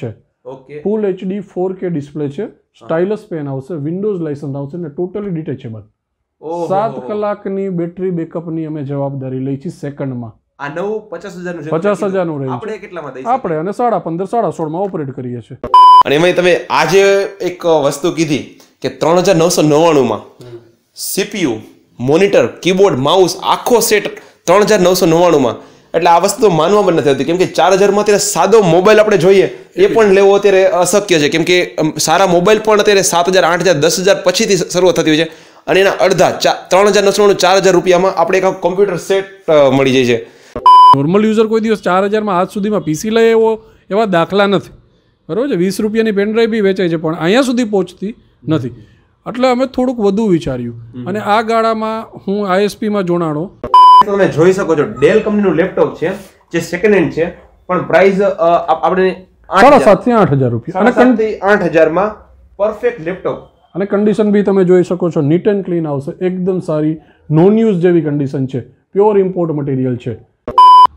છે okay full HD four K display છે stylus pen આવશે વિન્ડોઝ લાઇસન્સ આવશે અને ટોટલી ડિટેચેબલ સાત કલાકની બેટરી બેકઅપની અમે જવાબદારી લઈ છીએ સેકન્ડમાં પચાસ હજારનું રહે આપણે આપણે અને સાડા પંદર સાડા સોળમાં ઓપરેટ કરીએ છીએ અને એમાં તમે આજે એક વસ્તુ કીધી કે ત્રણ હજાર નવસો નવ્વાણુંમાં સીપીયુ મોનિટર કીબોર્ડ માઉસ આખો સેટ ત્રણ હજાર નવસો નવ્વાણુંમાં એટલે આ વસ્તુ માનવામાં નથી આવતી કેમ કે ચાર હજારમાં અત્યારે સાદો મોબાઈલ આપણે જોઈએ એ પણ લેવો અત્યારે અશક્ય છે કેમ કે સારા મોબાઈલ પણ અત્યારે સાત હજાર આઠ હજાર દસ હજાર પછીથી શરૂ થતી હોય છે અને એના અડધા ચા ત્રણ હજાર નસોનું ચાર હજાર રૂપિયામાં આપણે એક કોમ્પ્યુટર સેટ મળી જાય છે નોર્મલ યુઝર કોઈ દિવસ ચાર હજારમાં આજ સુધીમાં પીસી લે એવો એવા દાખલા નથી બરાબર છે વીસ રૂપિયાની પેનડ્રાઈવ બી વેચાય છે પણ અહીંયા સુધી પહોંચતી નથી એટલે અમે થોડુંક વધુ વિચાર્યું અને આ ગાળામાં હું આઈએસપીમાં જોડાણો તમે જોઈ શકો છો ડેલ કંપનીનું લેપટોપ છે જે સેકન્ડ હેન્ડ છે પણ પ્રાઇસ આપણે સાડા આઠ હજાર પરફેક્ટ લેપટોપ અને કન્ડિશન બી તમે જોઈ શકો છો નીટ એન્ડ ક્લીન આવશે એકદમ સારી નોન યુઝ જેવી કન્ડિશન છે પ્યોર ઇમ્પોર્ટ મટીરિયલ છે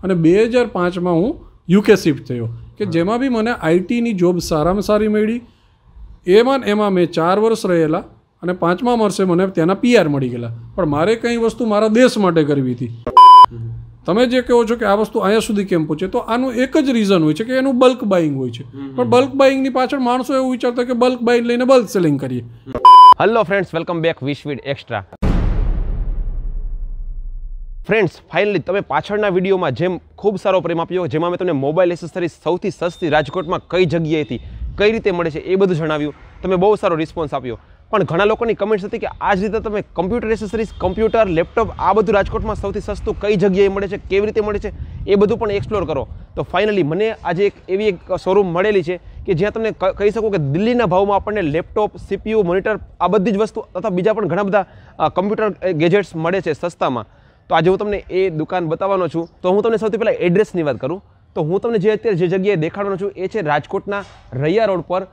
અને બે હજાર પાંચમાં હું યુકે શિફ્ટ થયો કે જેમાં બી મને આઈટીની જોબ સારામાં સારી મળી એમાં એમાં મેં ચાર વર્ષ રહેલા અને પાંચમા વર્ષે મને ત્યાંના પીઆર મળી ગયેલા પણ મારે કંઈ વસ્તુ મારા દેશ માટે કરવી હતી તમે જે કહો છો કે આ વસ્તુ અહીંયા સુધી કેમ પહોંચે તો આનું એક જ રીઝન હોય છે કે એનું બલ્ક બાઇંગ હોય છે પણ બલ્ક બાઇંગની પાછળ માણસો એવું વિચારતા કે બલ્ક બાઇંગ લઈને બલ્ક સેલિંગ કરીએ હલો ફ્રેન્ડ્સ વેલકમ બેક વિશવિડ એક્સ્ટ્રા ફ્રેન્ડ્સ ફાઇનલી તમે પાછળના વિડીયોમાં જેમ ખૂબ સારો પ્રેમ આપ્યો જેમાં મેં તમને મોબાઈલ એસેસરી સૌથી સસ્તી રાજકોટમાં કઈ જગ્યાએથી કઈ રીતે મળે છે એ બધું જણાવ્યું તમે બહુ સારો રિસ્પોન્સ આપ્યો પણ ઘણા લોકોની કમેન્ટ્સ હતી કે આ જ રીતે તમે કમ્પ્યુટર એસેસરીઝ કમ્પ્યુટર લેપટોપ આ બધું રાજકોટમાં સૌથી સસ્તું કઈ જગ્યાએ મળે છે કેવી રીતે મળે છે એ બધું પણ એક્સપ્લોર કરો તો ફાઇનલી મને આજે એક એવી એક શોરૂમ મળેલી છે કે જ્યાં તમને કહી શકું કે દિલ્હીના ભાવમાં આપણને લેપટોપ સીપીયુ મોનિટર આ બધી જ વસ્તુ તથા બીજા પણ ઘણા બધા કમ્પ્યુટર ગેજેટ્સ મળે છે સસ્તામાં તો આજે હું તમને એ દુકાન બતાવવાનો છું તો હું તમને સૌથી પહેલાં એડ્રેસની વાત કરું તો હું તમને જે અત્યારે જે જગ્યાએ દેખાડવાનો છું એ છે રાજકોટના રૈયા રોડ પર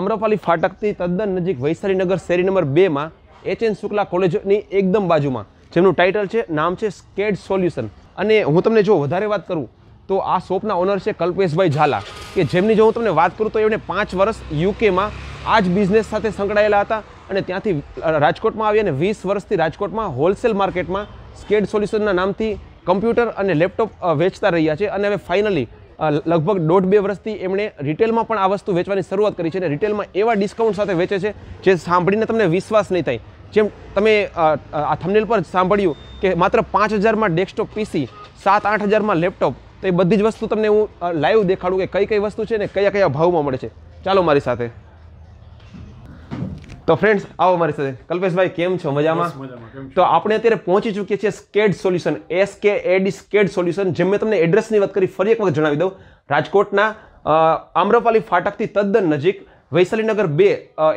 અમરપાલી ફાટકથી તદ્દન નજીક વૈશાલીનગર શેરી નંબર બેમાં એચ એન શુક્લા કોલેજની એકદમ બાજુમાં જેમનું ટાઇટલ છે નામ છે સ્કેડ સોલ્યુશન અને હું તમને જો વધારે વાત કરું તો આ શોપના ઓનર છે કલ્પેશભાઈ ઝાલા કે જેમની જો હું તમને વાત કરું તો એમણે પાંચ વર્ષ યુકેમાં આ જ બિઝનેસ સાથે સંકળાયેલા હતા અને ત્યાંથી રાજકોટમાં આવી અને વીસ વર્ષથી રાજકોટમાં હોલસેલ માર્કેટમાં સ્કેડ સોલ્યુશનના નામથી કમ્પ્યુટર અને લેપટોપ વેચતા રહ્યા છે અને હવે ફાઇનલી લગભગ દોઢ બે વર્ષથી એમણે રિટેલમાં પણ આ વસ્તુ વેચવાની શરૂઆત કરી છે અને રિટેલમાં એવા ડિસ્કાઉન્ટ સાથે વેચે છે જે સાંભળીને તમને વિશ્વાસ નહીં થાય જેમ તમે આ થમનેલ પર સાંભળ્યું કે માત્ર પાંચ હજારમાં ડેસ્કટોપ પીસી સાત આઠ હજારમાં લેપટોપ તો એ બધી જ વસ્તુ તમને હું લાઈવ દેખાડું કે કઈ કઈ વસ્તુ છે ને કયા કયા ભાવમાં મળે છે ચાલો મારી સાથે તો ફ્રેન્ડ્સ આવો મારી સાથે કલ્પેશભાઈ કેમ છો મજામાં તો આપણે અત્યારે પહોંચી ચૂકીએ છીએ સ્કેડ સોલ્યુશન એસ કે એડી સ્કેડ સોલ્યુશન જે મેં તમને એડ્રેસની વાત કરી ફરી એક વખત જણાવી દઉં રાજકોટના આમ્રપાલી ફાટકથી તદ્દન નજીક વૈશાલીનગર બે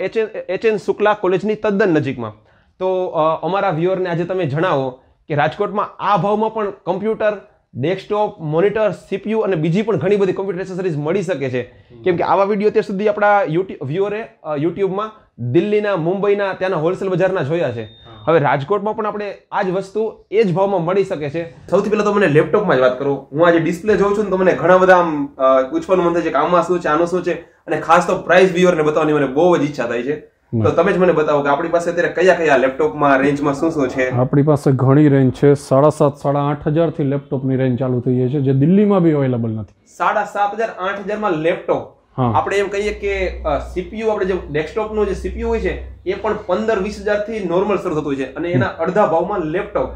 એચ એચ એન શુક્લા કોલેજની તદ્દન નજીકમાં તો અમારા વ્યુઅરને આજે તમે જણાવો કે રાજકોટમાં આ ભાવમાં પણ કમ્પ્યુટર ડેસ્કટોપ મોનિટર સીપીયુ અને બીજી પણ ઘણી બધી કોમ્પ્યુટર એસેસરીઝ મળી શકે છે કેમ કે આવા વિડીયો અત્યાર સુધી આપણા યુટ્યુબ વ્યુઅરે યુટ્યુબમાં દિલ્હીના મુંબઈના ત્યાંના હોલસેલ બજારના જોયા છે હવે રાજકોટમાં પણ આપણે આ જ વસ્તુ એ જ ભાવમાં મળી શકે છે સૌથી પહેલા તો મને લેપટોપમાં જ વાત કરું હું આજે ડિસ્પ્લે જોઉં છું ને તમને ઘણા બધા આમ પૂછવાનું મન થાય છે કામમાં શું છે આનું શું છે અને ખાસ તો પ્રાઇસ વ્યૂઅરને બતાવવાની મને બહુ જ ઈચ્છા થાય છે તો તમે જ મને બતાવો કે આપણી પાસે અત્યારે કયા કયા લેપટોપમાં રેન્જમાં શું શું છે આપણી પાસે ઘણી રેન્જ છે સાડા સાત સાડા આઠ હજારથી લેપટોપની રેન્જ ચાલુ થઈ છે જે દિલ્હીમાં બી અવેલેબલ નથી સાડા સાત હજાર આઠ હજારમાં લેપટોપ આપણે એમ કહીએ કે સીપીયુ આપણે જે ડેસ્કટોપનો જે સીપીયુ હોય છે એ પણ પંદર વીસ હજારથી નોર્મલ શરૂ થતું હોય છે અને એના અડધા ભાવમાં લેપટોપ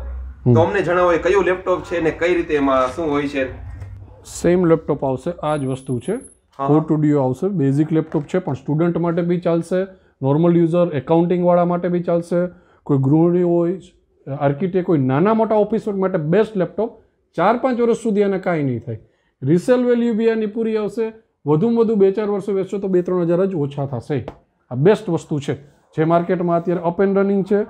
તો અમને જણાવો કયું લેપટોપ છે ને કઈ રીતે એમાં શું હોય છે સેમ લેપટોપ આવશે આ જ વસ્તુ છે ફોર ટુડીઓ આવશે બેઝિક લેપટોપ છે પણ સ્ટુડન્ટ માટે બી ચાલશે નોર્મલ યુઝર એકાઉન્ટિંગવાળા માટે બી ચાલશે કોઈ ગૃહિણી હોય આર્કિટેક કોઈ નાના મોટા ઓફિસ માટે બેસ્ટ લેપટોપ ચાર પાંચ વર્ષ સુધી એને કાંઈ નહીં થાય રિસેલ વેલ્યુ બી એની પૂરી આવશે વધુમાં વધુ બે ચાર વર્ષો વેચશો તો બે ત્રણ હજાર જ ઓછા થશે આ બેસ્ટ વસ્તુ છે જે માર્કેટમાં અત્યારે અપ એન્ડ રનિંગ છે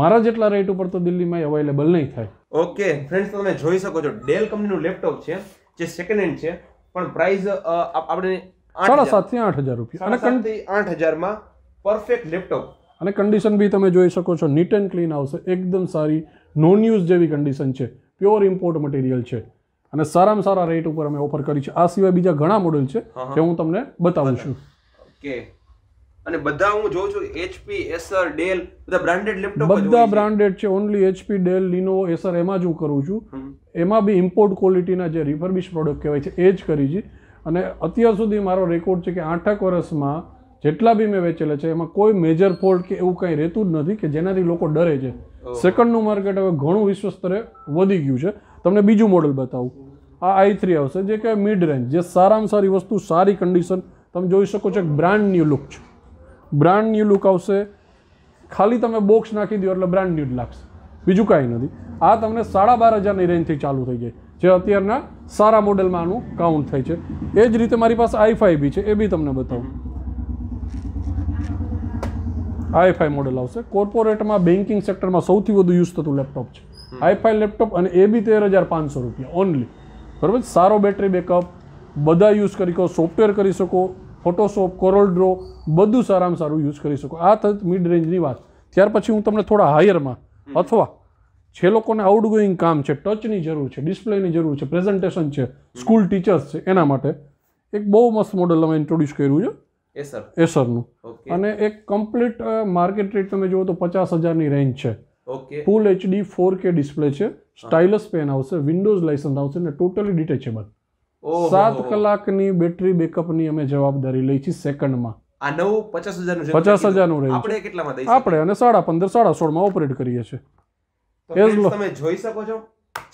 મારા જેટલા રેટ ઉપર તો દિલ્હીમાં અવેલેબલ નહીં થાય ઓકે ફ્રેન્ડ્સ તમે જોઈ શકો છો ડેલ કંપનીનું લેપટોપ છે જે સેકન્ડ હેન્ડ છે પણ પ્રાઇસ આપણે સાડા સાતથી આઠ હજાર રૂપિયા અને આઠ હજારમાં પરફેક્ટ લેપટોપ અને કન્ડિશન બી તમે જોઈ શકો છો નીટ એન્ડ ક્લીન આવશે એકદમ સારી નોન યુઝ જેવી કન્ડિશન છે પ્યોર ઇમ્પોર્ટ મટીરિયલ છે અને સારામાં સારા રેટ ઉપર અમે ઓફર કરી છે આ સિવાય બીજા ઘણા મોડલ છે જે હું તમને બતાવું છું ઓકે અને બધા હું જોઉં છું HP Acer Dell બધા બ્રાન્ડેડ લેપટોપ બધા બ્રાન્ડેડ છે only HP Dell Lenovo Acer એમાં જ હું કરું છું એમાં બી ઇમ્પોર્ટ ક્વોલિટીના જે રિફર્બિશ પ્રોડક્ટ કહેવાય છે એ જ કરી છે અને અત્યાર સુધી મારો રેકોર્ડ છે કે આઠક વર્ષમાં જેટલા બી મેં વેચેલા છે એમાં કોઈ મેજર ફોલ્ટ કે એવું કંઈ રહેતું જ નથી કે જેનાથી લોકો ડરે છે સેકન્ડનું માર્કેટ હવે ઘણું વિશ્વ સ્તરે વધી ગયું છે તમને બીજું મોડલ બતાવું આ આઈ થ્રી આવશે જે કે મિડ રેન્જ જે સારામાં સારી વસ્તુ સારી કન્ડિશન તમે જોઈ શકો છો એક બ્રાન્ડ ન્યૂ લુક છે બ્રાન્ડ ન્યૂ લુક આવશે ખાલી તમે બોક્સ નાખી દો એટલે બ્રાન્ડ ન્યૂ લાગશે બીજું કાંઈ નથી આ તમને સાડા બાર હજારની રેન્જથી ચાલુ થઈ જાય જે અત્યારના સારા મોડેલમાં આનું કાઉન્ટ થાય છે એ જ રીતે મારી પાસે આઈફાઈ બી છે એ બી તમને બતાવું આઈ ફાઈ મોડેલ આવશે કોર્પોરેટમાં બેન્કિંગ સેક્ટરમાં સૌથી વધુ યુઝ થતું લેપટોપ છે હાઈફાઈ લેપટોપ અને એ બી તેર હજાર પાંચસો રૂપિયા ઓનલી બરાબર સારો બેટરી બેકઅપ બધા યુઝ કરી શકો સોફ્ટવેર કરી શકો ફોટોશોપ કોરલ ડ્રો બધું સારામાં સારું યુઝ કરી શકો આ થત મિડ રેન્જની વાત ત્યાર પછી હું તમને થોડા હાયરમાં અથવા જે લોકોને આઉટગોઈંગ કામ છે ટચની જરૂર છે ડિસ્પ્લેની જરૂર છે પ્રેઝન્ટેશન છે સ્કૂલ ટીચર્સ છે એના માટે એક બહુ મસ્ત મોડેલ અમે ઇન્ટ્રોડ્યુસ કર્યું છે એસર એસરનું અને એક કમ્પ્લીટ માર્કેટ રેટ તમે જુઓ તો પચાસ હજારની રેન્જ છે okay full HD four K display છે સ્ટાઇલસ પેન આવશે વિન્ડોઝ લાઇસન્સ આવશે અને ટોટલી ડિટેચેબલ સાત કલાકની બેટરી બેકઅપની અમે જવાબદારી લઈ છીએ સેકન્ડમાં આ નવું પચાસ હજારનું પચાસ હજારનું રહે આપણે કેટલામાં આપણે અને સાડા પંદર સાડા સોળ માં ઓપરેટ કરીએ છીએ તમે જોઈ શકો છો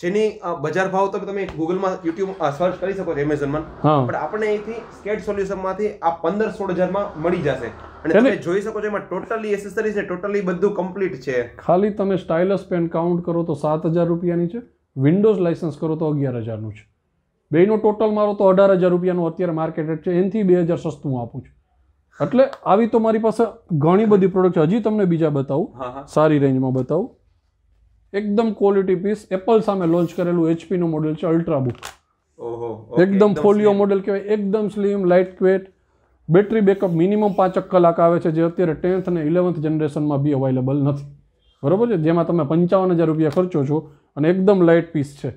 જેની બજાર ભાવ તો તમે ગૂગલમાં યુટ્યુબમાં સર્ચ કરી શકો છો એમેઝોનમાં પણ આપણે અહીંથી સ્કેટ સોલ્યુશનમાંથી આ પંદર સોળ હજારમાં મળી જશે અને તમે જોઈ શકો છો એમાં ટોટલી એસેસરી છે ટોટલી બધું કમ્પ્લીટ છે ખાલી તમે સ્ટાઇલસ પેન કાઉન્ટ કરો તો સાત હજાર રૂપિયાની છે વિન્ડોઝ લાઇસન્સ કરો તો અગિયાર હજારનું છે બેનો ટોટલ મારો તો અઢાર હજાર રૂપિયાનું અત્યારે માર્કેટ રેટ છે એનાથી બે હજાર સસ્તું આપું છું એટલે આવી તો મારી પાસે ઘણી બધી પ્રોડક્ટ છે હજી તમને બીજા બતાવું સારી રેન્જમાં બતાવું એકદમ ક્વોલિટી પીસ એપલ સામે લોન્ચ કરેલું એચપીનું મોડેલ છે અલ્ટ્રા બુક એકદમ ફોલિયો મોડેલ કહેવાય એકદમ સ્લીમ લાઇટ ક્વેટ બેટરી બેકઅપ મિનિમમ પાંચક કલાક આવે છે જે અત્યારે ટેન્થ અને ઇલેવન્થ જનરેશનમાં બી અવેલેબલ નથી બરાબર છે જેમાં તમે પંચાવન હજાર રૂપિયા ખર્ચો છો અને એકદમ લાઇટ પીસ છે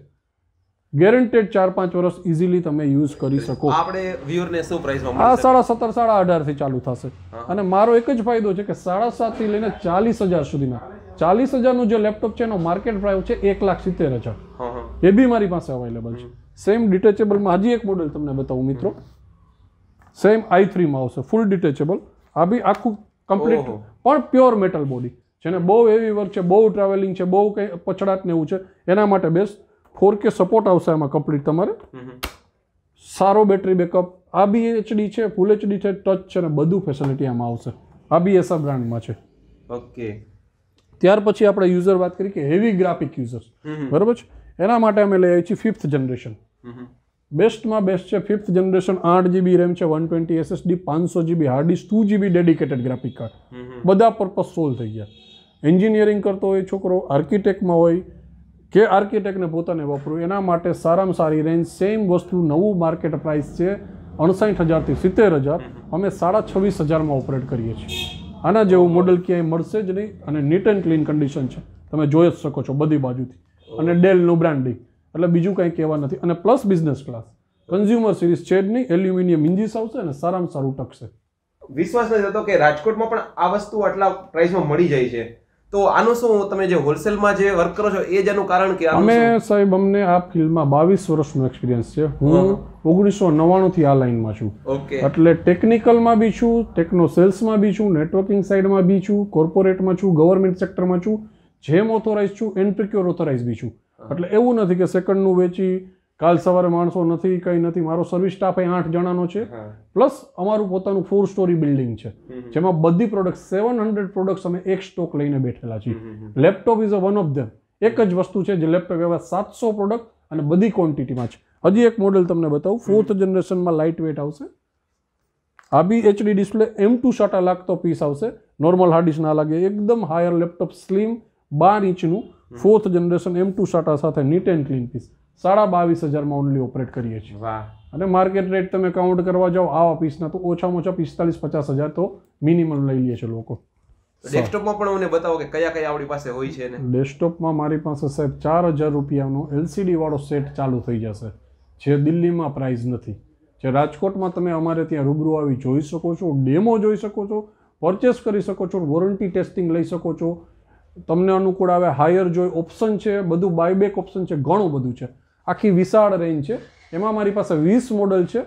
ગેરંટેડ ચાર પાંચ વર્ષ ઇઝીલી તમે યુઝ કરી શકો આપણે વ્યુઅરને શું પ્રાઇસમાં આ સાડા સત્તર સાડા અઢારથી ચાલુ થશે અને મારો એક જ ફાયદો છે કે સાડા સાતથી લઈને ચાલીસ હજાર સુધીના ચાલીસ હજારનું જે લેપટોપ છે એનો માર્કેટ પ્રાઇસ છે એક લાખ સિત્તેર હજાર એ બી મારી પાસે અવેલેબલ છે સેમ ડિટેચેબલમાં હજી એક મોડેલ તમને બતાવું મિત્રો સેમ આઈ થ્રીમાં આવશે ફૂલ ડિટેચેબલ આ બી આખું કમ્પ્લીટ પણ પ્યોર મેટલ બોડી જેને બહુ હેવી વર્ક છે બહુ ટ્રાવેલિંગ છે બહુ કંઈ પછડાટ ને એવું છે એના માટે બેસ્ટ ફોર કે સપોર્ટ આવશે આમાં કમ્પ્લીટ તમારે સારો બેટરી બેકઅપ આ બી એચડી છે ફૂલ એચડી છે ટચ છે અને બધું ફેસિલિટી આમાં આવશે આ બી એસા બ્રાન્ડમાં છે ઓકે ત્યાર પછી આપણે યુઝર વાત કરી કે હેવી ગ્રાફિક યુઝર્સ બરાબર છે એના માટે અમે લઈ આવી છીએ ફિફ્થ જનરેશન બેસ્ટમાં બેસ્ટ છે ફિફ્થ જનરેશન આઠ જીબી રેમ છે વન ટ્વેન્ટી એસએસડી પાંચસો GB hard disk two GB dedicated graphic card બધા પર્પઝ સોલ્વ થઈ ગયા એન્જિનિયરિંગ કરતો હોય છોકરો આર્કિટેક્ટમાં હોય કે આર્કિટેક્ટને પોતાને વાપરવું એના માટે સારામાં સારી રેન્જ સેમ વસ્તુ નવું માર્કેટ પ્રાઇસ છે અણસાઠ હજારથી સિત્તેર હજાર અમે સાડા છવ્વીસ હજારમાં ઓપરેટ કરીએ છીએ આના જેવું મોડલ ક્યાંય મળશે જ નહીં અને નીટ એન્ડ ક્લીન કન્ડિશન છે તમે જોઈ જ શકો છો બધી બાજુથી અને ડેલનું બ્રાન્ડિંગ એટલે બીજું કંઈ કહેવા નથી અને plus business class consumer series છે જ નહીં એલ્યુમિનિયમ ઇન્જીસ આવશે અને સારામાં સારું ટકશે વિશ્વાસ નથી થતો કે રાજકોટમાં પણ આ વસ્તુ આટલા પ્રાઇસમાં મળી જાય છે તો આનું શું તમે જે હોલસેલમાં જે વર્ક કરો છો એ જ એનું કારણ કે અમે સાહેબ અમને આ ફિલ્ડમાં બાવીસ વર્ષનો એક્સપિરિયન્સ છે હું ઓગણીસો નવ્વાણુંથી આ લાઇનમાં છું એટલે ટેકનિકલમાં બી છું ટેકનો સેલ્સમાં બી છું નેટવર્કિંગ સાઇડમાં બી છું કોર્પોરેટમાં છું ગવર્મેન્ટ સેક્ટરમાં છું જેમ ઓથોરાઇઝ છું એન્ટ્રિક્યોર ઓથોરાઇઝ બી છું એટલે એવું નથી કે સેકન્ડનું વેચી કાલ સવારે માણસો નથી કંઈ નથી મારો સર્વિસ સ્ટાફ એ આઠ જણાનો છે પ્લસ અમારું પોતાનું ફોર સ્ટોરી બિલ્ડિંગ છે જેમાં બધી પ્રોડક્ટ સેવન હંડ્રેડ પ્રોડક્ટ્સ અમે એક સ્ટોક લઈને બેઠેલા છીએ laptop is a one of them એક જ વસ્તુ છે જે લેપટોપ એવા સાતસો પ્રોડક્ટ અને બધી ક્વોન્ટિટીમાં છે હજી એક મોડેલ તમને બતાવું ફોર્થ જનરેશનમાં લાઇટ વેટ આવશે આ બી HD display M two SATA લાગતો પીસ આવશે નોર્મલ હાર્ડ ના લાગે એકદમ હાયર લેપટોપ સ્લિમ બાર ઇંચનું fourth generation M two SATA સાથે નીટ એન્ડ ક્લીન પીસ સાડા બાવીસ હજારમાં ઓનલી ઓપરેટ કરીએ છીએ વાહ અને માર્કેટ રેટ તમે કાઉન્ટ કરવા જાઓ આવા પીસના તો ઓછામાં ઓછા પિસ્તાલીસ પચાસ હજાર તો મિનિમમ લઈ લે છે લોકો ડેસ્કટોપમાં પણ મને બતાવો કે કયા કયા આપણી પાસે હોય છે ડેસ્કટોપમાં મારી પાસે સાહેબ ચાર હજાર રૂપિયાનો એલસીડી વાળો સેટ ચાલુ થઈ જશે જે દિલ્હીમાં પ્રાઇઝ નથી જે રાજકોટમાં તમે અમારે ત્યાં રૂબરૂ આવી જોઈ શકો છો ડેમો જોઈ શકો છો પરચેસ કરી શકો છો વોરંટી ટેસ્ટિંગ લઈ શકો છો તમને અનુકૂળ આવે હાયર જોઈ ઓપ્શન છે બધું બાયબેક ઓપ્શન છે ઘણું બધું છે આખી વિશાળ રેન્જ છે એમાં મારી પાસે વીસ મોડલ છે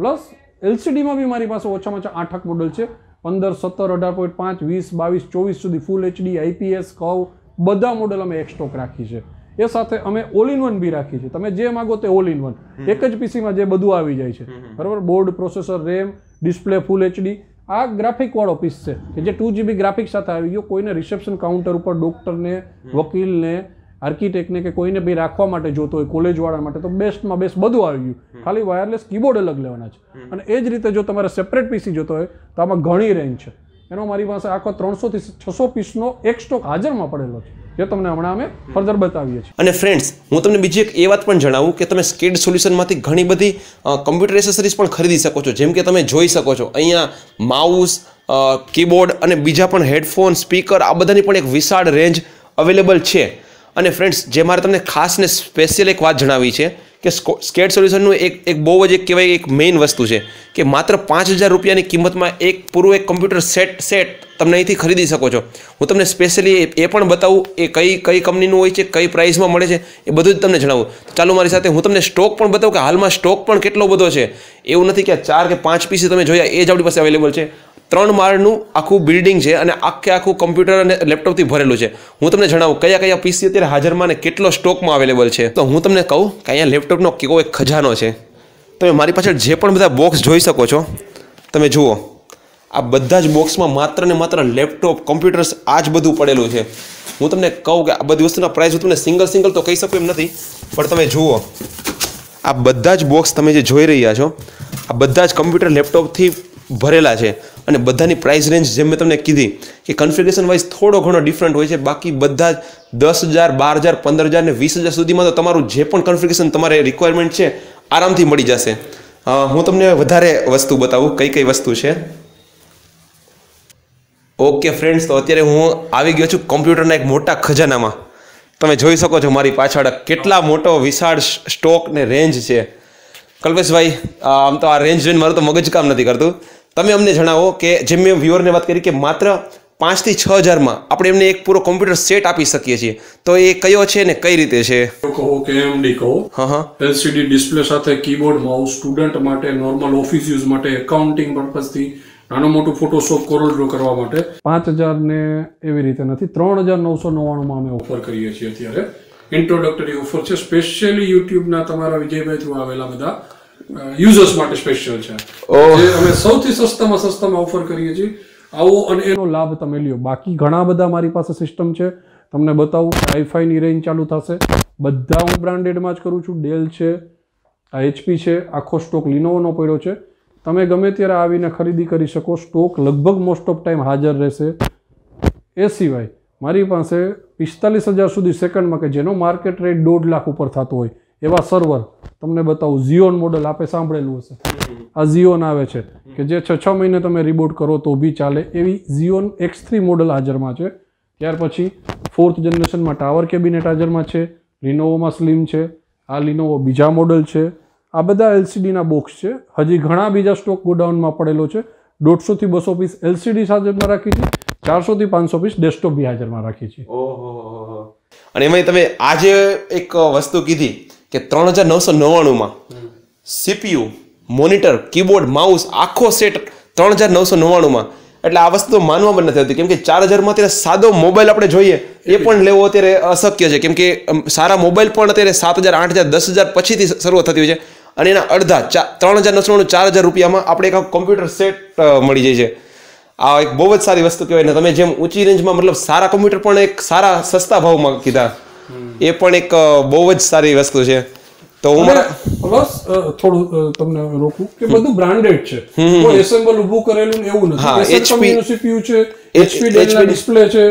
પ્લસ એલસીડીમાં બી મારી પાસે ઓછામાં ઓછા આઠક મોડલ છે પંદર સત્તર અઢાર પોઈન્ટ પાંચ વીસ બાવીસ ચોવીસ સુધી ફૂલ એચડી આઈપીએસ કવ બધા મોડલ અમે એક સ્ટોક રાખી છે એ સાથે અમે ઓલ ઇન વન બી રાખી છે તમે જે માગો તે ઓલ ઇન વન એક જ પીસીમાં જે બધું આવી જાય છે બરાબર board processor RAM display full HD આ ગ્રાફિકવાળો પીસ છે કે જે ટુ જીબી ગ્રાફિક સાથે આવી ગયો કોઈને રિસેપ્શન કાઉન્ટર ઉપર ડૉક્ટરને વકીલને આર્કિટેક્ટને કે કોઈને બી રાખવા માટે જોતો હોય કોલેજવાળા માટે તો બેસ્ટમાં બેસ્ટ બધું આવી ગયું ખાલી વાયરલેસ કીબોર્ડ અલગ લેવાના છે અને એ જ રીતે જો તમારે સેપરેટ પીસી જોતો હોય તો આમાં ઘણી રેન્જ છે એનો મારી પાસે આખો ત્રણસોથી છસો પીસનો એક સ્ટોક હાજરમાં પડેલો છે જે તમને હમણાં અમે ફર્ધર બતાવીએ છીએ અને ફ્રેન્ડ્સ હું તમને બીજી એક એ વાત પણ જણાવું કે તમે સ્કેડ સોલ્યુશનમાંથી ઘણી બધી કમ્પ્યુટર એસેસરીઝ પણ ખરીદી શકો છો જેમ કે તમે જોઈ શકો છો અહીંયા માઉસ કીબોર્ડ અને બીજા પણ હેડફોન સ્પીકર આ બધાની પણ એક વિશાળ રેન્જ અવેલેબલ છે અને ફ્રેન્ડ્સ જે મારે તમને ખાસ ને સ્પેશિયલ એક વાત જણાવી છે કે સ્કેટ સોલ્યુશનનું એક એક બહુ જ એક કહેવાય એક મેઇન વસ્તુ છે કે માત્ર પાંચ હજાર રૂપિયાની કિંમતમાં એક પૂરું એક કમ્પ્યુટર સેટ સેટ તમને અહીંથી ખરીદી શકો છો હું તમને સ્પેશિયલી એ પણ બતાવું એ કઈ કઈ કંપનીનું હોય છે કઈ પ્રાઇસમાં મળે છે એ બધું જ તમને જણાવું ચાલો મારી સાથે હું તમને સ્ટોક પણ બતાવું કે હાલમાં સ્ટોક પણ કેટલો બધો છે એવું નથી કે ચાર કે પાંચ પીસી તમે જોયા એ જ આપણી પાસે અવેલેબલ છે ત્રણ માળનું આખું બિલ્ડિંગ છે અને આખે આખું કમ્પ્યુટર અને લેપટોપથી ભરેલું છે હું તમને જણાવું કયા કયા પીસી અત્યારે હાજરમાં અને કેટલો સ્ટોકમાં અવેલેબલ છે તો હું તમને કહું કે અહીંયા લેપટોપનો કેવો એક ખજાનો છે તમે મારી પાછળ જે પણ બધા બોક્સ જોઈ શકો છો તમે જુઓ આ બધા જ બોક્સમાં માત્ર ને માત્ર લેપટોપ કમ્પ્યુટર્સ આ જ બધું પડેલું છે હું તમને કહું કે આ બધી વસ્તુના પ્રાઇસ હું તમને સિંગલ સિંગલ તો કહી શકું એમ નથી પણ તમે જુઓ આ બધા જ બોક્સ તમે જે જોઈ રહ્યા છો આ બધા જ કમ્પ્યુટર લેપટોપથી ભરેલા છે અને બધાની પ્રાઇસ રેન્જ જેમ મેં તમને કીધી કે કન્ફિગરેશન વાઇઝ થોડો ઘણો ડિફરન્ટ હોય છે બાકી બધા જ દસ હજાર બાર હજાર પંદર હજાર ને વીસ હજાર સુધીમાં તો તમારું જે પણ કન્ફિગરેશન તમારે રિક્વાયરમેન્ટ છે આરામથી મળી જશે હું તમને વધારે વસ્તુ બતાવું કઈ કઈ વસ્તુ છે ઓકે ફ્રેન્ડ્સ તો અત્યારે હું આવી ગયો છું કોમ્પ્યુટરના એક મોટા ખજાનામાં તમે જોઈ શકો છો મારી પાછળ કેટલા મોટો વિશાળ સ્ટોક ને રેન્જ છે કલ્પેશભાઈ આમ તો આ રેન્જ જોઈને મારું તો મગજ કામ નથી કરતું તમે અમને જણાવો કે જેમ મેં વ્યુઅરને વાત કરી કે માત્ર પાંચથી છ હજારમાં આપણે એમને એક પૂરો કોમ્પ્યુટર સેટ આપી શકીએ છીએ તો એ કયો છે ને કઈ રીતે છે કહો કે એમડી કહો હા હા એલસીડી ડિસ્પ્લે સાથે કીબોર્ડ માઉસ સ્ટુડન્ટ માટે નોર્મલ ઓફિસ યુઝ માટે એકાઉન્ટિંગ પર્પઝથી નાનો મોટો ફોટોશોપ કોરલ ડ્રો કરવા માટે પાંચ હજાર ને એવી રીતે નથી ત્રણ હજાર નવસો નવ્વાણુંમાં અમે ઓફર કરીએ છીએ અત્યારે ઇન્ટ્રોડક્ટરી ઓફર છે સ્પેશિયલી યુટ્યુબના તમારા વિજયભાઈ થ્રુ આવેલા બધા યુઝર્સ માટે સ્પેશિયલ છે અમે સૌથી સસ્તામાં સસ્તામાં ઓફર કરીએ છીએ આવો અને એનો લાભ તમે લ્યો બાકી ઘણા બધા મારી પાસે સિસ્ટમ છે તમને બતાવું આઈફાઈની રેન્જ ચાલુ થશે બધા હું બ્રાન્ડેડમાં જ કરું છું ડેલ છે આ એચપી છે આખો સ્ટોક લિનોવોનો પડ્યો છે તમે ગમે ત્યારે આવીને ખરીદી કરી શકો સ્ટોક લગભગ મોસ્ટ ઓફ ટાઈમ હાજર રહેશે એ સિવાય મારી પાસે પિસ્તાલીસ હજાર સુધી સેકન્ડમાં કે જેનો માર્કેટ રેટ દોઢ લાખ ઉપર થતો હોય એવા સર્વર તમને બતાવું ઝિયોન મોડલ આપે સાંભળેલું હશે આ ઝિયોન આવે છે કે જે છ છ મહિને તમે રિબોટ કરો તો બી ચાલે એવી ઝિયોન એક્સ થ્રી મોડલ હાજરમાં છે ત્યાર પછી ફોર્થ જનરેશનમાં ટાવર કેબિનેટ હાજરમાં છે રિનોવોમાં સ્લિમ છે આ લિનોવો બીજા મોડલ છે આ બધા એલસીડીના બોક્સ છે હજી ઘણા બીજા સ્ટોક ગોડાઉનમાં પડેલો છે દોઢસોથી બસો પીસ એલસીડી હાજરમાં રાખી છે ચારસોથી પાંચસો પીસ ડેસ્કટોપ બી હાજરમાં રાખી છે અને એમાં તમે આજે એક વસ્તુ કીધી કે ત્રણ હજાર નવસો નવ્વાણુંમાં સીપીયુ મોનિટર કીબોર્ડ માઉસ આખો સેટ ત્રણ હજાર નવસો નવ્વાણુંમાં એટલે આ વસ્તુ માનવામાં નથી આવતી કેમ કે ચાર હજારમાં અત્યારે સાદો મોબાઈલ આપણે જોઈએ એ પણ લેવો અત્યારે અશક્ય છે કેમ કે સારા મોબાઈલ પણ અત્યારે સાત હજાર આઠ હજાર દસ હજાર પછીથી શરૂઆત થતી હોય છે અને એના અડધા ત્રણ હજાર નવસો ચાર હજાર રૂપિયામાં આપણે એક કોમ્પ્યુટર સેટ મળી જાય છે આ એક બહુ જ સારી વસ્તુ કહેવાય ને તમે જેમ ઊંચી રેન્જમાં મતલબ સારા કોમ્પ્યુટર પણ એક સારા સસ્તા ભાવમાં કીધા એ પણ એક બહુ જ સારી વસ્તુ છે તો હું પ્લસ થોડું તમને રોકું કે બધું બ્રાન્ડેડ છે કોઈ એસેમ્બલ ઊભું કરેલું એવું નથી હા એચપી નું સીપીયુ છે એચપી ડેલના ડિસ્પ્લે છે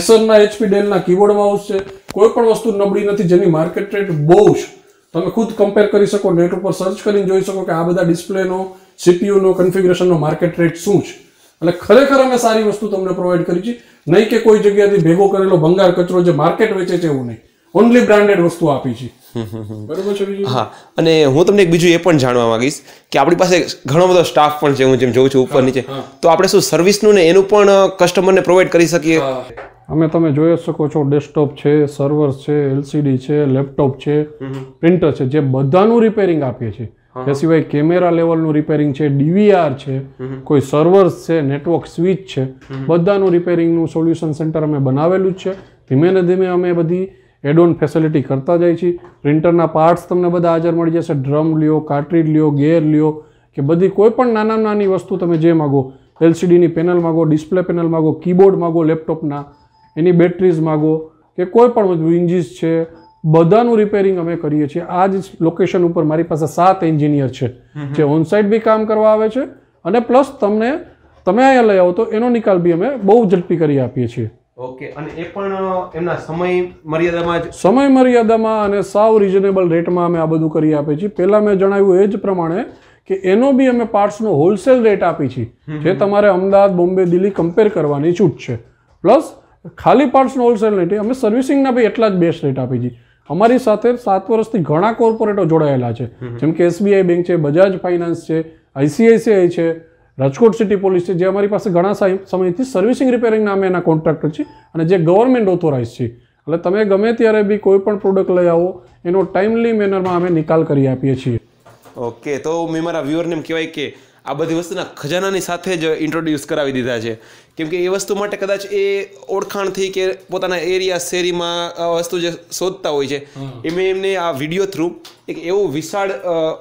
એસરના એચપી ડેલના કીબોર્ડ માઉસ છે કોઈ પણ વસ્તુ નબળી નથી જેની માર્કેટ રેટ બહુ જ તમે ખુદ કમ્પેર કરી શકો નેટ ઉપર સર્ચ કરીને જોઈ શકો કે આ બધા ડિસ્પ્લે નો ડિસ્પ્લેનો સીપીયુનો કન્ફિગરેશનનો માર્કેટ રેટ શું છે અને ખરેખર અમે સારી વસ્તુ તમને પ્રોવાઈડ કરી છે નહીં કે કોઈ જગ્યાથી ભેગો કરેલો ભંગાર કચરો જે માર્કેટ વેચે છે એવું નહીં ઓનલી બ્રાન્ડેડ વસ્તુ આપી છે હા અને હું તમને એક બીજું એ પણ જાણવા માંગીશ કે આપણી પાસે ઘણો બધો સ્ટાફ પણ છે હું જેમ જોઉં છું ઉપર નીચે તો આપણે શું સર્વિસનું ને એનું પણ કસ્ટમરને પ્રોવાઈડ કરી શકીએ અમે તમે જોઈ શકો છો ડેસ્કટોપ છે સર્વર છે એલસીડી છે લેપટોપ છે પ્રિન્ટર છે જે બધાનું રિપેરિંગ આપીએ છીએ એ સિવાય કેમેરા લેવલનું રિપેરિંગ છે ડીવીઆર છે કોઈ સર્વર્સ છે નેટવર્ક સ્વિચ છે બધાનું રિપેરિંગનું સોલ્યુશન સેન્ટર અમે બનાવેલું જ છે ધીમે ને ધીમે અમે બધી એડોન ફેસિલિટી કરતા જાય છીએ પ્રિન્ટરના પાર્ટ્સ તમને બધા હાજર મળી જશે ડ્રમ લ્યો કાર્ટ્રીજ લ્યો ગેર લ્યો કે બધી કોઈ પણ નાના નાની વસ્તુ તમે જે માગો એલસીડીની પેનલ માગો ડિસ્પ્લે પેનલ માગો કીબોર્ડ માગો લેપટોપના એની બેટરીઝ માગો કે કોઈ પણ ઇન્જીસ છે બધાનું રિપેરિંગ અમે કરીએ છીએ આ જ લોકેશન ઉપર મારી પાસે સાત એન્જિનિયર છે જે ઓનસાઇટ બી કામ કરવા આવે છે અને પ્લસ તમને તમે અહીંયા લઈ આવો તો એનો નિકાલ બી અમે બહુ ઝડપી કરી આપીએ છીએ ઓકે અને એ પણ એમના સમય મર્યાદામાં સમય મર્યાદામાં અને સાવ રિઝનેબલ રેટમાં અમે આ બધું કરી આપીએ છીએ પહેલાં મેં જણાવ્યું એ જ પ્રમાણે કે એનો બી અમે પાર્ટ્સનો હોલસેલ રેટ આપી છીએ જે તમારે અમદાવાદ બોમ્બે દિલ્હી કમ્પેર કરવાની છૂટ છે પ્લસ ખાલી પાર્ટ્સનો હોલસેલ રેટ અમે સર્વિસિંગના બી એટલા જ બેસ્ટ રેટ આપી છીએ અમારી સાથે સાત વર્ષથી ઘણા કોર્પોરેટો જોડાયેલા છે જેમ કે એસબીઆઈ બેંક છે બજાજ ફાઇનાન્સ છે આઈસીઆઈસીઆઈ છે રાજકોટ સિટી પોલીસ છે જે અમારી પાસે ઘણા સમયથી સર્વિસિંગ રિપેરિંગ નામે એના કોન્ટ્રાક્ટર છે અને જે ગવર્મેન્ટ ઓથોરાઇઝ છે એટલે તમે ગમે ત્યારે બી કોઈ પણ પ્રોડક્ટ લઈ આવો એનો ટાઈમલી મેનરમાં અમે નિકાલ કરી આપીએ છીએ ઓકે તો મેં મારા વ્યુઅરને એમ કહેવાય કે આ બધી વસ્તુના ખજાનાની સાથે જ ઇન્ટ્રોડ્યુસ કરાવી દીધા છે કેમકે એ વસ્તુ માટે કદાચ એ ઓળખાણથી કે પોતાના એરિયા શેરીમાં આ વસ્તુ જે શોધતા હોય છે એમને એમને આ વિડીયો થ્રુ એક એવો વિશાળ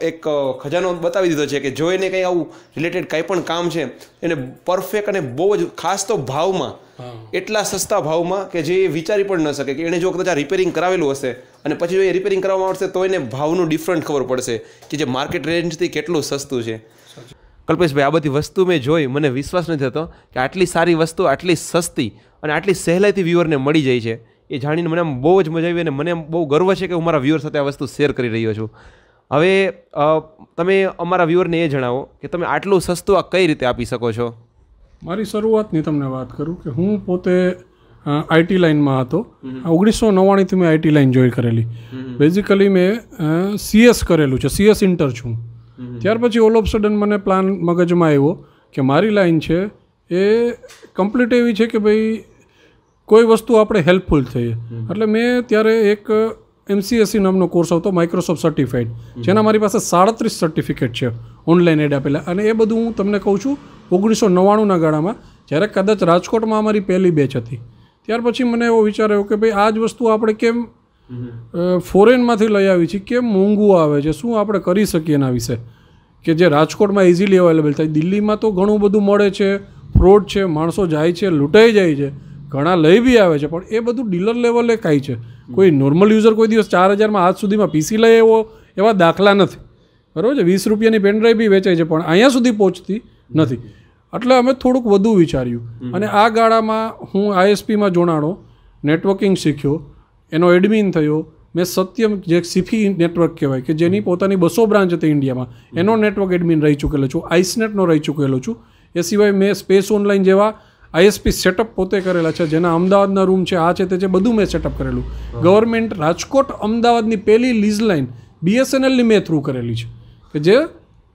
એક ખજાનો બતાવી દીધો છે કે જો એને કંઈ આવું રિલેટેડ કંઈ પણ કામ છે એને પરફેક્ટ અને બહુ જ ખાસ તો ભાવમાં એટલા સસ્તા ભાવમાં કે જે વિચારી પણ ન શકે કે એણે જો કદાચ રિપેરિંગ કરાવેલું હશે અને પછી જો એ રિપેરિંગ કરવામાં આવશે તો એને ભાવનું ડિફરન્ટ ખબર પડશે કે જે માર્કેટ રેન્જથી કેટલું સસ્તું છે કલ્પેશભાઈ આ બધી વસ્તુ મેં જોઈ મને વિશ્વાસ નથી થતો કે આટલી સારી વસ્તુ આટલી સસ્તી અને આટલી સહેલાઈથી વ્યુઅરને મળી જાય છે એ જાણીને મને આમ બહુ જ મજા આવી અને મને બહુ ગર્વ છે કે હું મારા વ્યુઅર સાથે આ વસ્તુ શેર કરી રહ્યો છું હવે તમે અમારા વ્યુઅરને એ જણાવો કે તમે આટલું સસ્તું આ કઈ રીતે આપી શકો છો મારી શરૂઆતની તમને વાત કરું કે હું પોતે આઈટી લાઇનમાં હતો ઓગણીસો નવ્વાણીથી મેં આઈટી લાઇન જોઈ કરેલી બેઝિકલી મેં સીએસ કરેલું છે સીએસ ઇન્ટર છું ત્યાર પછી ઓલ ઓફ સડન મને પ્લાન મગજમાં આવ્યો કે મારી લાઈન છે એ કમ્પ્લીટ એવી છે કે ભાઈ કોઈ વસ્તુ આપણે હેલ્પફુલ થઈએ એટલે મેં ત્યારે એક એમસીએસસી e નામનો કોર્સ આવતો માઇક્રોસોફ્ટ સર્ટિફાઈડ જેના મારી પાસે સાડત્રીસ સર્ટિફિકેટ છે ઓનલાઈન એડ આપેલા અને એ બધું હું તમને કહું છું ઓગણીસો નવ્વાણુંના ગાળામાં જ્યારે કદાચ રાજકોટમાં અમારી પહેલી બેચ હતી ત્યાર પછી મને એવો વિચાર આવ્યો કે ભાઈ આ જ વસ્તુ આપણે કેમ ફોરેનમાંથી લઈ આવી છે કે મોંઘું આવે છે શું આપણે કરી શકીએ એના વિશે કે જે રાજકોટમાં ઇઝીલી અવેલેબલ થાય દિલ્હીમાં તો ઘણું બધું મળે છે ફ્રોડ છે માણસો જાય છે લૂંટાઈ જાય છે ઘણા લઈ બી આવે છે પણ એ બધું ડીલર લેવલે કાંઈ છે કોઈ નોર્મલ યુઝર કોઈ દિવસ ચાર હજારમાં આજ સુધીમાં પીસી લઈ એવો એવા દાખલા નથી બરાબર છે વીસ રૂપિયાની પેનડ્રાઈવ બી વેચાય છે પણ અહીંયા સુધી પહોંચતી નથી એટલે અમે થોડુંક વધુ વિચાર્યું અને આ ગાળામાં હું આઈએસપીમાં જોડાણો નેટવર્કિંગ શીખ્યો એનો એડમિન થયો મેં સત્યમ જે સિફી નેટવર્ક કહેવાય કે જેની પોતાની બસો બ્રાન્ચ હતી ઇન્ડિયામાં એનો નેટવર્ક એડમિન રહી ચૂકેલો છું આઈસનેટનો રહી ચૂકેલો છું એ સિવાય મેં સ્પેસ ઓનલાઈન જેવા આઈએસપી સેટઅપ પોતે કરેલા છે જેના અમદાવાદના રૂમ છે આ છે તે છે બધું મેં સેટઅપ કરેલું ગવર્મેન્ટ રાજકોટ અમદાવાદની પહેલી લીઝ લાઇન બીએસએનએલની મેં થ્રુ કરેલી છે કે જે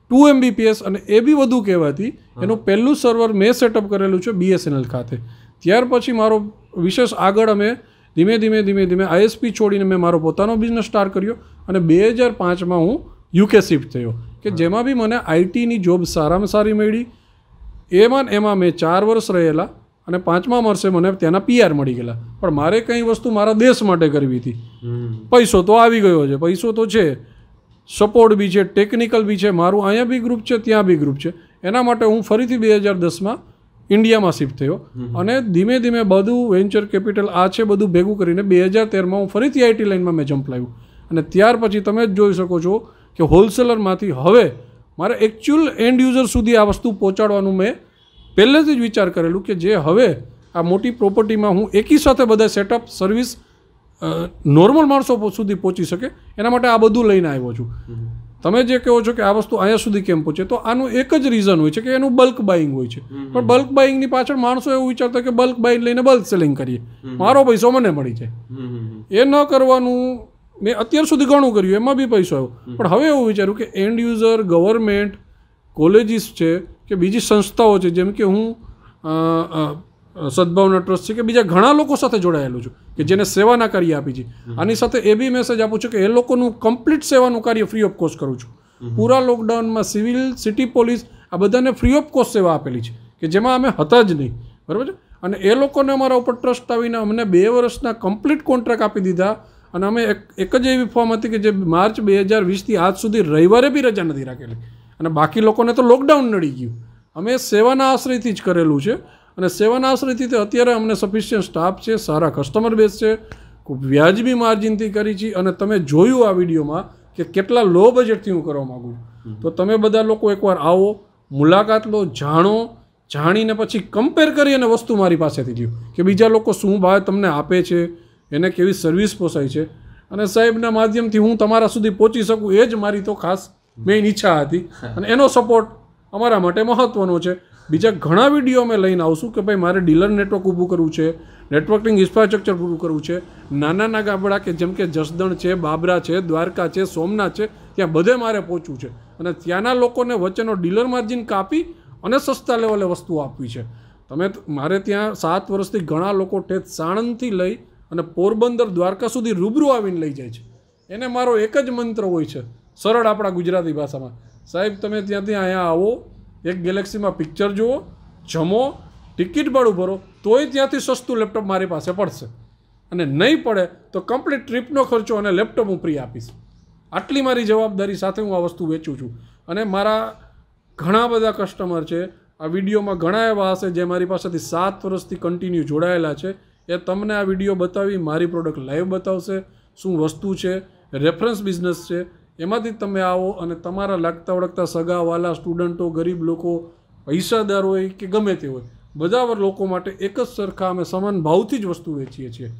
ટુ એમબીપીએસ અને એ બી વધુ કહેવાતી એનું પહેલું સર્વર મેં સેટઅપ કરેલું છે બીએસએનએલ ખાતે ત્યાર પછી મારો વિશેષ આગળ અમે ધીમે ધીમે ધીમે ધીમે આઈએસપી છોડીને મેં મારો પોતાનો બિઝનેસ સ્ટાર્ટ કર્યો અને બે હજાર પાંચમાં હું યુકે શિફ્ટ થયો કે જેમાં બી મને આઈટીની જોબ સારામાં સારી મળી એમાં એમાં મેં ચાર વર્ષ રહેલા અને પાંચમા વર્ષે મને ત્યાંના પીઆર મળી ગયેલા પણ મારે કંઈ વસ્તુ મારા દેશ માટે કરવી હતી પૈસો તો આવી ગયો છે પૈસો તો છે સપોર્ટ બી છે ટેકનિકલ બી છે મારું અહીંયા બી ગ્રુપ છે ત્યાં બી ગ્રુપ છે એના માટે હું ફરીથી બે હજાર દસમાં ઇન્ડિયામાં શિફ્ટ થયો અને ધીમે ધીમે બધું વેન્ચર કેપિટલ આ છે બધું ભેગું કરીને બે હજાર તેરમાં હું ફરીથી આઈટી લાઇનમાં મેં જમ્પ લાવ્યું અને ત્યાર પછી તમે જ જોઈ શકો છો કે હોલસેલરમાંથી હવે મારે એકચ્યુઅલ એન્ડ યુઝર સુધી આ વસ્તુ પહોંચાડવાનું મેં પહેલેથી જ વિચાર કરેલું કે જે હવે આ મોટી પ્રોપર્ટીમાં હું એકી સાથે બધા સેટઅપ સર્વિસ નોર્મલ માણસો સુધી પહોંચી શકે એના માટે આ બધું લઈને આવ્યો છું તમે જે કહો છો કે આ વસ્તુ અહીંયા સુધી કેમ પહોંચે તો આનું એક જ રીઝન હોય છે કે એનું બલ્ક બાઇંગ હોય છે પણ બલ્ક બાઇંગની પાછળ માણસો એવું વિચારતા કે બલ્ક બાઇંગ લઈને બલ્ક સેલિંગ કરીએ મારો પૈસો મને મળી જાય એ ન કરવાનું મેં અત્યાર સુધી ઘણું કર્યું એમાં બી પૈસો આવ્યો પણ હવે એવું વિચાર્યું કે એન્ડ યુઝર ગવર્મેન્ટ કોલેજીસ છે કે બીજી સંસ્થાઓ છે જેમ કે હું સદભાવના ટ્રસ્ટ છે કે બીજા ઘણા લોકો સાથે જોડાયેલું છું કે જેને સેવાના કાર્ય આપી છે આની સાથે એ બી મેસેજ આપું છું કે એ લોકોનું કમ્પ્લીટ સેવાનું કાર્ય ફ્રી ઓફ કોસ્ટ કરું છું પૂરા લોકડાઉનમાં સિવિલ સિટી પોલીસ આ બધાને ફ્રી ઓફ કોસ્ટ સેવા આપેલી છે કે જેમાં અમે હતા જ નહીં બરાબર છે અને એ લોકોને અમારા ઉપર ટ્રસ્ટ આવીને અમને બે વર્ષના કમ્પ્લીટ કોન્ટ્રાક્ટ આપી દીધા અને અમે એક એક જ એવી ફોર્મ હતી કે જે માર્ચ બે હજાર વીસથી આજ સુધી રવિવારે બી રજા નથી રાખેલી અને બાકી લોકોને તો લોકડાઉન નડી ગયું અમે સેવાના આશ્રયથી જ કરેલું છે અને સેવાના આશ્રયથી તે અત્યારે અમને સફિશિયન્ટ સ્ટાફ છે સારા કસ્ટમર બેઝ છે ખૂબ વ્યાજબી માર્જિનથી કરી છે અને તમે જોયું આ વિડીયોમાં કે કેટલા લો બજેટથી હું કરવા માગું તો તમે બધા લોકો એકવાર આવો મુલાકાત લો જાણો જાણીને પછી કમ્પેર કરી અને વસ્તુ મારી પાસેથી લ્યો કે બીજા લોકો શું ભાવ તમને આપે છે એને કેવી સર્વિસ પોસાય છે અને સાહેબના માધ્યમથી હું તમારા સુધી પહોંચી શકું એ જ મારી તો ખાસ મેઇન ઈચ્છા હતી અને એનો સપોર્ટ અમારા માટે મહત્ત્વનો છે બીજા ઘણા વિડીયો અમે લઈને આવશું કે ભાઈ મારે ડીલર નેટવર્ક ઊભું કરવું છે નેટવર્કિંગ ઇન્ફ્રાસ્ટ્રક્ચર પૂરું કરવું છે નાના ના ગામડા કે જેમ કે જસદણ છે બાબરા છે દ્વારકા છે સોમનાથ છે ત્યાં બધે મારે પહોંચવું છે અને ત્યાંના લોકોને વચ્ચેનો ડીલર માર્જિન કાપી અને સસ્તા લેવલે વસ્તુઓ આપવી છે તમે મારે ત્યાં સાત વર્ષથી ઘણા લોકો ઠેઠ સાણંદથી લઈ અને પોરબંદર દ્વારકા સુધી રૂબરૂ આવીને લઈ જાય છે એને મારો એક જ મંત્ર હોય છે સરળ આપણા ગુજરાતી ભાષામાં સાહેબ તમે ત્યાંથી અહીંયા આવો એક ગેલેક્સીમાં પિક્ચર જુઓ જમો ટિકિટ ભાડું ભરો તોય ત્યાંથી સસ્તું લેપટોપ મારી પાસે પડશે અને નહીં પડે તો કમ્પ્લીટ ટ્રીપનો ખર્ચો અને લેપટોપ હું ફ્રી આપીશ આટલી મારી જવાબદારી સાથે હું આ વસ્તુ વેચું છું અને મારા ઘણા બધા કસ્ટમર છે આ વિડીયોમાં ઘણા એવા હશે જે મારી પાસેથી સાત વર્ષથી કન્ટિન્યુ જોડાયેલા છે એ તમને આ વિડીયો બતાવી મારી પ્રોડક્ટ લાઈવ બતાવશે શું વસ્તુ છે રેફરન્સ બિઝનેસ છે એમાંથી તમે આવો અને તમારા લાગતા વળગતા સગાવાલા સ્ટુડન્ટો ગરીબ લોકો પૈસાદાર હોય કે ગમે તે હોય બધા લોકો માટે એક જ સરખા અમે સમાન ભાવથી જ વસ્તુ વેચીએ છીએ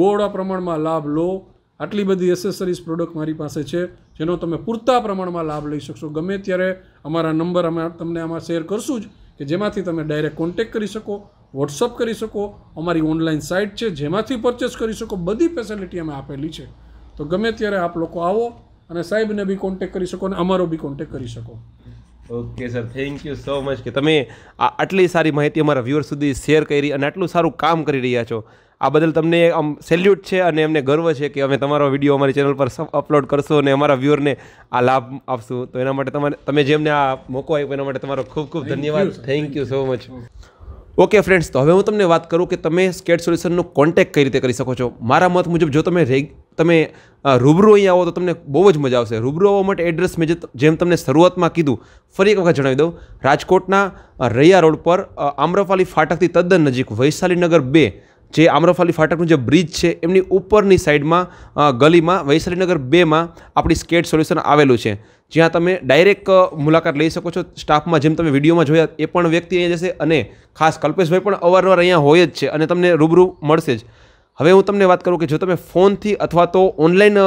બહોળા પ્રમાણમાં લાભ લો આટલી બધી એસેસરીઝ પ્રોડક્ટ મારી પાસે છે જેનો તમે પૂરતા પ્રમાણમાં લાભ લઈ શકશો ગમે ત્યારે અમારા નંબર અમે તમને આમાં શેર કરશું જ કે જેમાંથી તમે ડાયરેક્ટ કોન્ટેક્ટ કરી શકો વોટ્સઅપ કરી શકો અમારી ઓનલાઈન સાઇટ છે જેમાંથી પરચેસ કરી શકો બધી ફેસિલિટી અમે આપેલી છે તો ગમે ત્યારે આપ લોકો આવો અને સાહેબને બી કોન્ટેક કરી શકો અને અમારો બી કોન્ટેક કરી શકો okay sir thank you so much કે તમે આ આટલી સારી માહિતી અમારા વ્યૂઅર સુધી શેર કરી અને આટલું સારું કામ કરી રહ્યા છો આ બદલ તમને આમ સેલ્યુટ છે અને એમને ગર્વ છે કે અમે તમારો વિડીયો અમારી ચેનલ પર અપલોડ કરશો અને અમારા વ્યૂઅરને આ લાભ આપશું તો એના માટે તમારે તમે જેમને આ મોકો આપ્યો એના માટે તમારો ખૂબ ખૂબ ધન્યવાદ thank you so much okay friends તો હવે હું તમને વાત કરું કે તમે સ્કેટ સોલ્યુશનનો કોન્ટેક્ટ કઈ રીતે કરી શકો છો મારા મત મુજબ જો તમે તમે રૂબરૂ અહીં આવો તો તમને બહુ જ મજા આવશે રૂબરૂ આવવા માટે એડ્રેસ મેં જેમ તમને શરૂઆતમાં કીધું ફરી એક વખત જણાવી દઉં રાજકોટના રૈયા રોડ પર આમ્રફાલી ફાટકથી તદ્દન નજીક વૈશાલી નગર બે જે આમ્રફાલી ફાટકનું જે બ્રિજ છે એમની ઉપરની સાઈડમાં ગલીમાં વૈશાલીનગર બેમાં આપણી સ્કેટ સોલ્યુશન આવેલું છે જ્યાં તમે ડાયરેક્ટ મુલાકાત લઈ શકો છો સ્ટાફમાં જેમ તમે વિડીયોમાં જોયા એ પણ વ્યક્તિ અહીંયા જશે અને ખાસ કલ્પેશભાઈ પણ અવારનવાર અહીંયા હોય જ છે અને તમને રૂબરૂ મળશે જ હવે હું તમને વાત કરું કે જો તમે ફોનથી અથવા તો ઓનલાઈન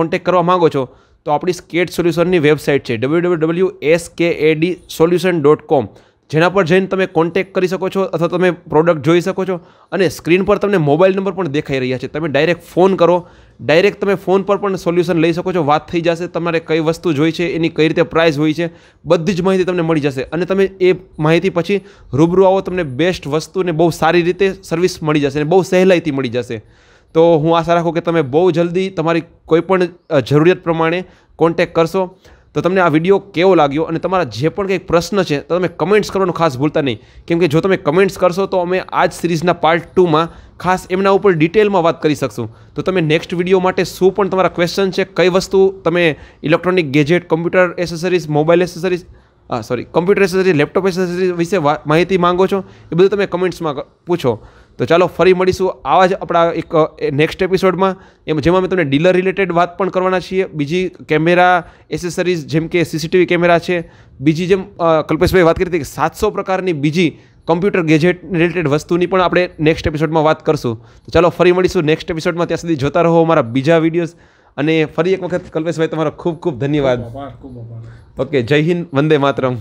કોન્ટેક કરવા માગો છો તો આપણી સ્કેટ સોલ્યુશનની વેબસાઇટ છે ડબલ્યુ ડબલ્યુ ડબલ્યુ એસ કે એ ડી સોલ્યુશન ડોટ કોમ જેના પર જઈને તમે કોન્ટેક કરી શકો છો અથવા તમે પ્રોડક્ટ જોઈ શકો છો અને સ્ક્રીન પર તમને મોબાઈલ નંબર પણ દેખાઈ રહ્યા છે તમે ડાયરેક્ટ ફોન કરો ડાયરેક્ટ તમે ફોન પર પણ સોલ્યુશન લઈ શકો છો વાત થઈ જશે તમારે કઈ વસ્તુ જોઈ છે એની કઈ રીતે પ્રાઇસ હોય છે બધી જ માહિતી તમને મળી જશે અને તમે એ માહિતી પછી રૂબરૂ આવો તમને બેસ્ટ વસ્તુ વસ્તુને બહુ સારી રીતે સર્વિસ મળી જશે અને બહુ સહેલાઈથી મળી જશે તો હું આશા રાખું કે તમે બહુ જલ્દી તમારી કોઈપણ જરૂરિયાત પ્રમાણે કોન્ટેક કરશો તો તમને આ વિડીયો કેવો લાગ્યો અને તમારા જે પણ કંઈક પ્રશ્ન છે તો તમે કમેન્ટ્સ કરવાનું ખાસ ભૂલતા નહીં કેમ કે જો તમે કમેન્ટ્સ કરશો તો અમે આ જ સિરીઝના પાર્ટ ટુમાં ખાસ એમના ઉપર ડિટેલમાં વાત કરી શકશું તો તમે નેક્સ્ટ વિડીયો માટે શું પણ તમારા ક્વેશ્ચન છે કઈ વસ્તુ તમે electronic gadget computer accessories mobile accessories sorry computer accessory laptop accessory વિશે માહિતી માંગો છો એ બધું તમે કમેન્ટ્સમાં પૂછો તો ચાલો ફરી મળીશું આવા જ આપણા એક નેક્સ્ટ એપિસોડમાં એમ જેમાં અમે તમને ડીલર રિલેટેડ વાત પણ કરવાના છીએ બીજી કેમેરા એસેસરીઝ જેમ કે સીસીટીવી કેમેરા છે બીજી જેમ કલ્પેશભાઈ વાત કરી હતી કે સાતસો પ્રકારની બીજી કમ્પ્યુટર ગેજેટ રિલેટેડ વસ્તુની પણ આપણે નેક્સ્ટ એપિસોડમાં વાત કરશું તો ચાલો ફરી મળીશું નેક્સ્ટ એપિસોડમાં ત્યાં સુધી જોતા રહો અમારા બીજા વિડીયોઝ અને ફરી એક વખત કલ્પેશભાઈ તમારો ખૂબ ખૂબ ધન્યવાદ ઓકે જય હિન્દ વંદે માતરમ